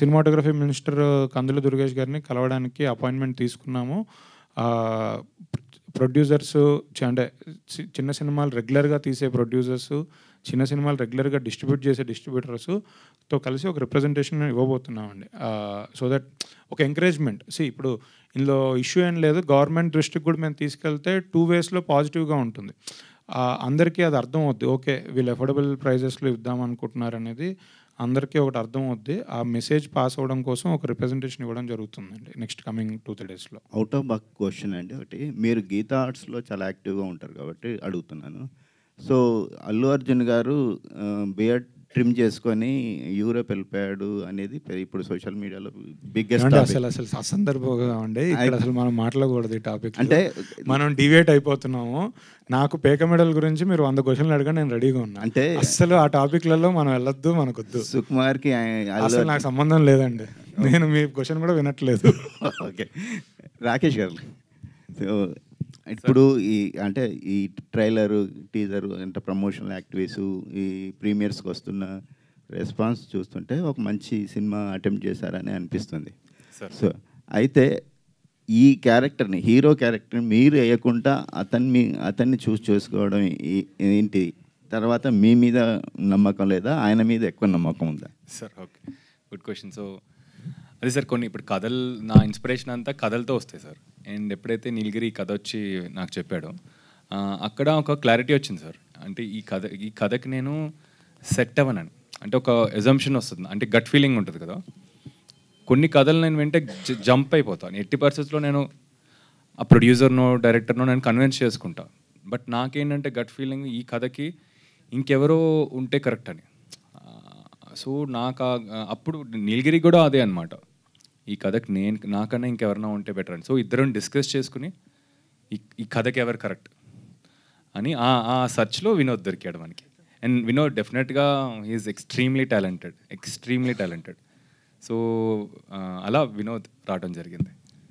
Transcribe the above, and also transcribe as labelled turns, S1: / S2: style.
S1: cinematography minister కందుల దుర్గేష్ గారిని కలవడానికి appointment తీసుకున్నాము ప్రొడ్యూసర్స్ అంటే చిన్న సినిమాలు రెగ్యులర్గా తీసే ప్రొడ్యూసర్స్ చిన్న సినిమాలు రెగ్యులర్గా డిస్ట్రిబ్యూట్ చేసే డిస్ట్రిబ్యూటర్స్ తో కలిసి ఒక రిప్రజెంటేషన్ ఇవ్వబోతున్నామండి సో దట్ ఒక ఎంకరేజ్మెంట్ సి ఇప్పుడు ఇందులో ఇష్యూ ఏం లేదు గవర్నమెంట్ దృష్టికి కూడా మేము తీసుకెళ్తే టూ వేస్లో పాజిటివ్గా ఉంటుంది అందరికీ అది అర్థం అవుద్ది ఓకే వీళ్ళు అఫోర్డబుల్ ప్రైజెస్లో ఇద్దాం అనేది అందరికీ ఒకటి అర్థం అవుద్ది ఆ మెసేజ్ పాస్ అవ్వడం కోసం ఒక రిప్రజెంటేషన్ ఇవ్వడం జరుగుతుందండి నెక్స్ట్ కమింగ్ టూ
S2: త్రీ డేస్లో అవుట్ ఆఫ్ బక్ క్వశ్చన్ అండి ఒకటి మీరు గీతా ఆర్ట్స్లో చాలా యాక్టివ్గా ఉంటారు కాబట్టి అడుగుతున్నాను సో అల్లు అర్జున్ గారు బిఎడ్ ట్రిమ్ చేసుకొని యూరోప్ వెళ్ళిపోయాడు అనేది ఇప్పుడు సోషల్ మీడియాలో బిగ్గెస్ట్ అసలు
S1: అసలు అసందర్భంగా ఉండే ఇక్కడ అసలు మనం మాట్లాడకూడదు ఈ టాపిక్ అంటే
S2: మనం డివేట్ అయిపోతున్నాము నాకు
S1: పేక మెడల్ గురించి మీరు వంద క్వశ్చన్లు అడగా నేను రెడీగా ఉన్నా అంటే అసలు ఆ టాపిక్లలో మనం వెళ్ళొద్దు మనకొద్దు
S2: సుకుమార్కి అసలు నాకు సంబంధం లేదండి
S1: నేను మీ క్వశ్చన్ కూడా వినట్లేదు
S2: ఓకే రాకేష్ గారు ఇప్పుడు ఈ అంటే ఈ ట్రైలర్ టీజర్ అంటే ప్రమోషనల్ యాక్టివేస్ ఈ ప్రీమియర్స్కి వస్తున్న రెస్పాన్స్ చూస్తుంటే ఒక మంచి సినిమా అటెంప్ట్ చేశారని అనిపిస్తుంది సో అయితే ఈ క్యారెక్టర్ని హీరో క్యారెక్టర్ని మీరు వేయకుండా అతన్ని అతన్ని చూసి చేసుకోవడం ఏంటి తర్వాత మీ మీద నమ్మకం లేదా ఆయన మీద ఎక్కువ నమ్మకం ఉందా
S3: sir okay good question so అదే సార్ కొన్ని ఇప్పుడు కథలు నా ఇన్స్పిరేషన్ అంతా కథలతో వస్తాయి సార్ అండ్ ఎప్పుడైతే నీలగిరి కథ వచ్చి నాకు చెప్పాడో అక్కడ ఒక క్లారిటీ వచ్చింది సార్ అంటే ఈ కథ ఈ కథకి నేను సెట్ అవ్వనని అంటే ఒక ఎజంప్షన్ వస్తుంది అంటే గట్ ఫీలింగ్ ఉంటుంది కదా కొన్ని కథలు నేను వింటే జంప్ అయిపోతాను ఎట్టి పరిస్థితుల్లో నేను ఆ ప్రొడ్యూసర్నో డైరెక్టర్నో నేను కన్విన్స్ చేసుకుంటాను బట్ నాకేంటంటే గట్ ఫీలింగ్ ఈ కథకి ఇంకెవరో ఉంటే కరెక్ట్ అని సో నాకు అప్పుడు నీలగిరి కూడా అదే అనమాట ఈ కథకు నేను నాకన్నా ఇంకెవరైనా ఉంటే బెటర్ అని సో ఇద్దరం డిస్కస్ చేసుకుని ఈ కథకి ఎవరు కరెక్ట్ అని ఆ సర్చ్లో వినోద్ దొరికాడు మనకి అండ్ వినోద్ డెఫినెట్గా he's extremely talented extremely talented so అలా వినోద్ రావడం జరిగింది